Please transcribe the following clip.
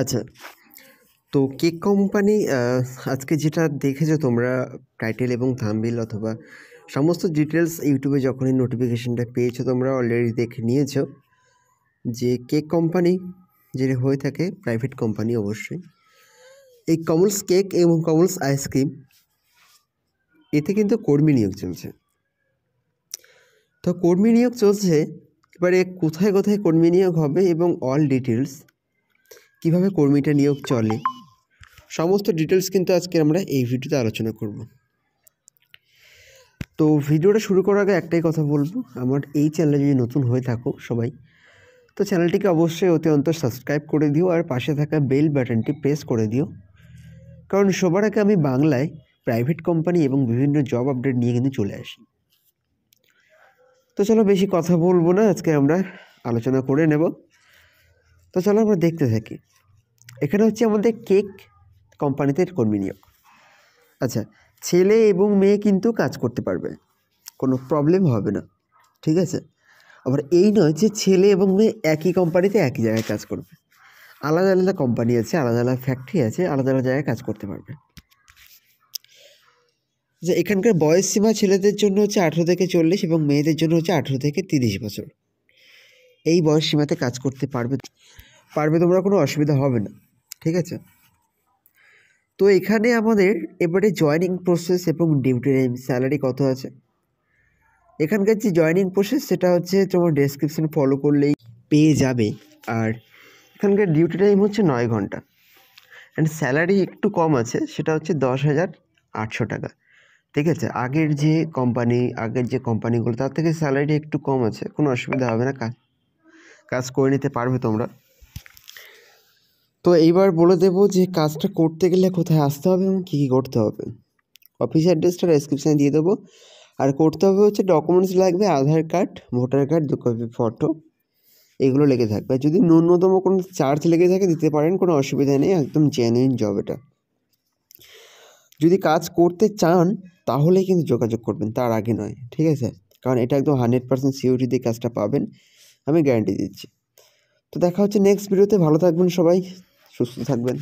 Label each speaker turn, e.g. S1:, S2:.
S1: আচ্ছা তো cake company আজকে যেটা দেখেছো তোমরা টাইটেল এবং থামবিল অথবা সমস্ত ডিটেলস ইউটিউবে যখনই নোটিফিকেশানটা পেয়েছো তোমরা অলরেডি দেখে নিয়েছো যে কেক কোম্পানি যেটা হয়ে থাকে প্রাইভেট কোম্পানি অবশ্যই এই কমলস কেক এবং কমলস আইসক্রিম এতে কিন্তু কর্মী নিয়োগ চলছে তো কর্মী নিয়োগ চলছে এবারে কোথায় কোথায় কর্মী নিয়োগ হবে এবং অল ডিটেলস কিভাবে কর্মীটা নিয়োগ চলে সমস্ত ডিটেলস কিন্তু আজকে আমরা এই ভিডিওতে আলোচনা করব তো ভিডিওটা শুরু করার আগে একটাই কথা বলবো আমার এই চ্যানেলে যদি নতুন হয়ে থাকো সবাই তো চ্যানেলটিকে অবশ্যই অতি অন্তর সাবস্ক্রাইব করে দিও আর পাশে থাকা বেল বাটনটি প্রেস করে দিও কারণ সবার আগে আমি বাংলায় প্রাইভেট কোম্পানি এবং বিভিন্ন জব আপডেট নিয়ে কিন্তু চলে আসি তো চলো বেশি কথা বলবো না আজকে আমরা আলোচনা করে নেব তো চলো আমরা দেখতে থাকি এখানে হচ্ছে আমাদের কেক কোম্পানিতে কর্মী নিয়োগ আচ্ছা ছেলে এবং মেয়ে কিন্তু কাজ করতে পারবে কোনো প্রবলেম হবে না ঠিক আছে আবার এই নয় যে ছেলে এবং মেয়ে একই কোম্পানিতে একই জায়গায় কাজ করবে আলাদা আলাদা কোম্পানি আছে আলাদা আলাদা ফ্যাক্টরি আছে আলাদা আলাদা জায়গায় কাজ করতে পারবে যে এখানকার বয়স সীমা ছেলেদের জন্য হচ্ছে আঠেরো থেকে চল্লিশ এবং মেয়েদের জন্য হচ্ছে আঠেরো থেকে তিরিশ বছর এই বয়স সীমাতে কাজ করতে পারবে পারবে তোমরা কোনো অসুবিধা হবে না ঠিক আছে তো এখানে আমাদের এবারে জয়নিং প্রসেস এবং ডিউটি টাইম স্যালারি কত আছে এখানকার যে জয়নিং প্রসেস সেটা হচ্ছে তোমার ডেসক্রিপশন ফলো করলেই পেয়ে যাবে আর এখানকার ডিউটি টাইম হচ্ছে নয় ঘন্টা অ্যান্ড স্যালারি একটু কম আছে সেটা হচ্ছে দশ হাজার আটশো টাকা ঠিক আছে আগের যে কোম্পানি আগের যে কোম্পানিগুলো তার থেকে স্যালারি একটু কম আছে কোনো অসুবিধা হবে না কাজ কাজ করে নিতে পারবে তোমরা তো এইবার বলে দেবো যে কাজটা করতে গেলে কোথায় আসতে হবে এবং কী কী করতে হবে অফিস অ্যাড্রেসটা ডেসক্রিপশানে দিয়ে দেবো আর করতে হবে হচ্ছে ডকুমেন্টস লাগবে আধার কার্ড ভোটার কার্ড দু কপি ফটো এগুলো লেগে থাকবে যদি ন্যূনতম কোনো চার্জ লেগে থাকে দিতে পারেন কোনো অসুবিধা নেই একদম জেনুইন জব এটা যদি কাজ করতে চান তাহলে কিন্তু যোগাযোগ করবেন তার আগে নয় ঠিক আছে কারণ এটা একদম হান্ড্রেড পার্সেন্ট সিউরিটি দিয়ে কাজটা পাবেন আমি গ্যারান্টি দিচ্ছি তো দেখা হচ্ছে নেক্সট ভিডিওতে ভালো থাকবেন সবাই 首次参观。